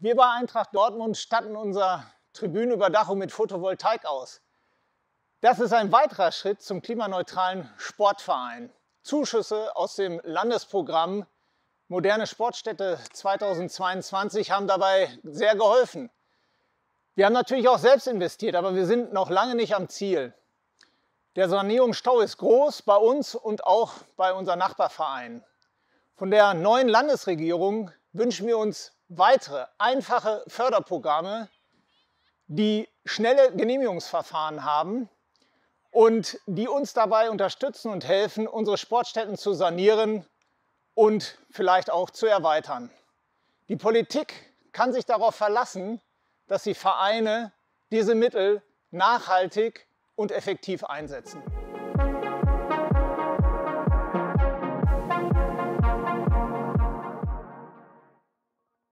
Wir bei Eintracht Dortmund statten unser Tribünenüberdachung mit Photovoltaik aus. Das ist ein weiterer Schritt zum klimaneutralen Sportverein. Zuschüsse aus dem Landesprogramm Moderne Sportstätte 2022 haben dabei sehr geholfen. Wir haben natürlich auch selbst investiert, aber wir sind noch lange nicht am Ziel. Der Sanierungsstau ist groß bei uns und auch bei unseren Nachbarvereinen. Von der neuen Landesregierung wünschen wir uns weitere einfache Förderprogramme, die schnelle Genehmigungsverfahren haben und die uns dabei unterstützen und helfen, unsere Sportstätten zu sanieren und vielleicht auch zu erweitern. Die Politik kann sich darauf verlassen, dass die Vereine diese Mittel nachhaltig und effektiv einsetzen.